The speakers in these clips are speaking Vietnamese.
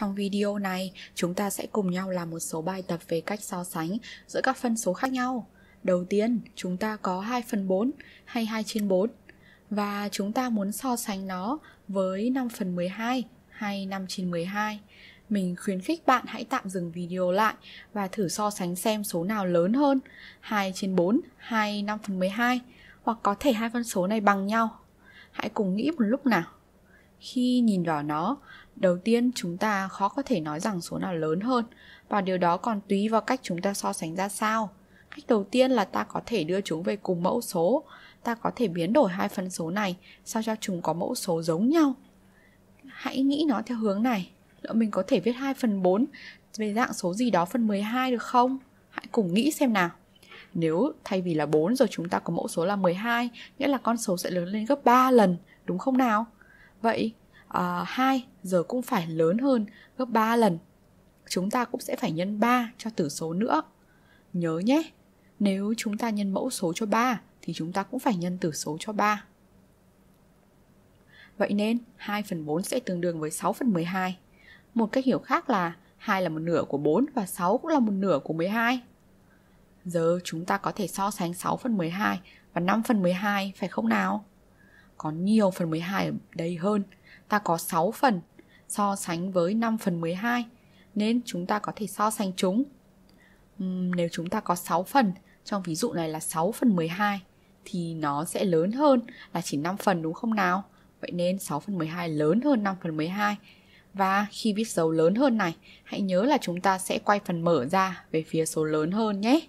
Trong video này, chúng ta sẽ cùng nhau làm một số bài tập về cách so sánh giữa các phân số khác nhau. Đầu tiên, chúng ta có 2 phần 4 hay 2 trên 4 và chúng ta muốn so sánh nó với 5 phần 12 hay 5 trên 12. Mình khuyến khích bạn hãy tạm dừng video lại và thử so sánh xem số nào lớn hơn 2 trên 4 hay 5 phần 12 hoặc có thể hai phân số này bằng nhau. Hãy cùng nghĩ một lúc nào khi nhìn vào nó đầu tiên chúng ta khó có thể nói rằng số nào lớn hơn và điều đó còn tùy vào cách chúng ta so sánh ra sao cách đầu tiên là ta có thể đưa chúng về cùng mẫu số ta có thể biến đổi hai phân số này sao cho chúng có mẫu số giống nhau hãy nghĩ nó theo hướng này Lỡ mình có thể viết 2 phần 4 về dạng số gì đó phần 12 được không? Hãy cùng nghĩ xem nào. Nếu thay vì là 4 rồi chúng ta có mẫu số là 12, nghĩa là con số sẽ lớn lên gấp 3 lần, đúng không nào? Vậy uh, à, 2 giờ cũng phải lớn hơn gấp 3 lần. Chúng ta cũng sẽ phải nhân 3 cho tử số nữa. Nhớ nhé, nếu chúng ta nhân mẫu số cho 3 thì chúng ta cũng phải nhân tử số cho 3. Vậy nên 2 phần 4 sẽ tương đương với 6 phần 12. Một cách hiểu khác là 2 là một nửa của 4 và 6 cũng là một nửa của 12. Giờ chúng ta có thể so sánh 6 phần 12 và 5 phần 12 phải không nào? có nhiều phần 12 ở đây hơn. Ta có 6 phần so sánh với 5 phần 12 nên chúng ta có thể so sánh chúng. nếu chúng ta có 6 phần, trong ví dụ này là 6 phần 12 thì nó sẽ lớn hơn là chỉ 5 phần đúng không nào? Vậy nên 6 phần 12 lớn hơn 5 phần 12. Và khi viết dấu lớn hơn này, hãy nhớ là chúng ta sẽ quay phần mở ra về phía số lớn hơn nhé.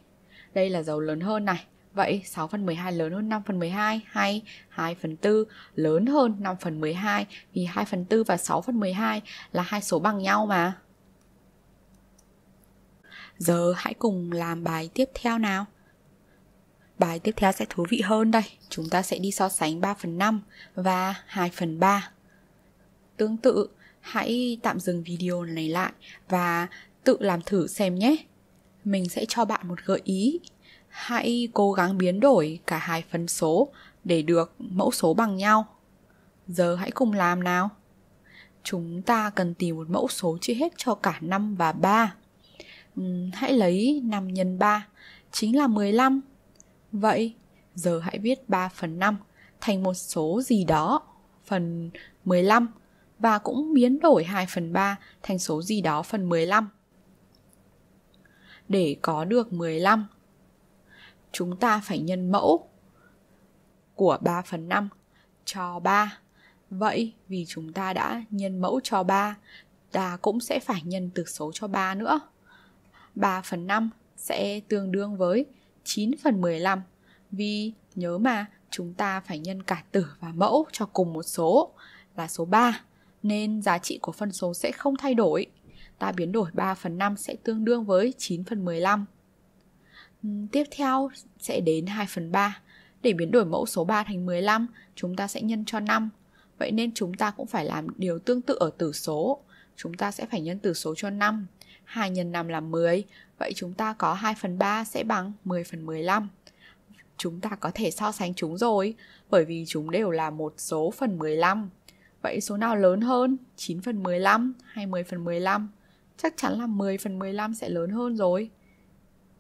Đây là dấu lớn hơn này. Vậy 6 phần 12 lớn hơn 5 phần 12 hay 2 phần 4 lớn hơn 5 phần 12 vì 2 phần 4 và 6 phần 12 là hai số bằng nhau mà. Giờ hãy cùng làm bài tiếp theo nào. Bài tiếp theo sẽ thú vị hơn đây. Chúng ta sẽ đi so sánh 3 phần 5 và 2 phần 3. Tương tự, hãy tạm dừng video này lại và tự làm thử xem nhé. Mình sẽ cho bạn một gợi ý hãy cố gắng biến đổi cả hai phân số để được mẫu số bằng nhau. Giờ hãy cùng làm nào. Chúng ta cần tìm một mẫu số chia hết cho cả 5 và 3. hãy lấy 5 x 3 chính là 15. Vậy, giờ hãy viết 3 phần 5 thành một số gì đó, phần 15 và cũng biến đổi 2 phần 3 thành số gì đó phần 15. Để có được 15, chúng ta phải nhân mẫu của 3 phần 5 cho 3. Vậy vì chúng ta đã nhân mẫu cho 3, ta cũng sẽ phải nhân từ số cho 3 nữa. 3 phần 5 sẽ tương đương với 9 phần 15 vì nhớ mà chúng ta phải nhân cả tử và mẫu cho cùng một số là số 3 nên giá trị của phân số sẽ không thay đổi. Ta biến đổi 3 phần 5 sẽ tương đương với 9 phần 15. Tiếp theo sẽ đến 2 phần 3. Để biến đổi mẫu số 3 thành 15, chúng ta sẽ nhân cho 5. Vậy nên chúng ta cũng phải làm điều tương tự ở tử số. Chúng ta sẽ phải nhân tử số cho 5. 2 nhân 5 là 10. Vậy chúng ta có 2 phần 3 sẽ bằng 10 phần 15. Chúng ta có thể so sánh chúng rồi, bởi vì chúng đều là một số phần 15. Vậy số nào lớn hơn? 9 phần 15 hay 10 phần 15? Chắc chắn là 10 phần 15 sẽ lớn hơn rồi.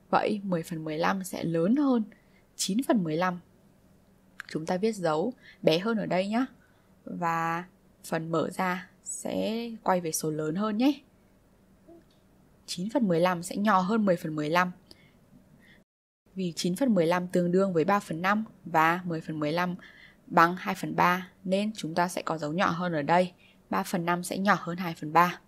Vậy 10 phần 15 sẽ lớn hơn 9 phần 15 Chúng ta viết dấu bé hơn ở đây nhé Và phần mở ra sẽ quay về số lớn hơn nhé 9 phần 15 sẽ nhỏ hơn 10 phần 15 Vì 9 phần 15 tương đương với 3 phần 5 Và 10 phần 15 bằng 2 phần 3 Nên chúng ta sẽ có dấu nhỏ hơn ở đây 3 phần 5 sẽ nhỏ hơn 2 phần 3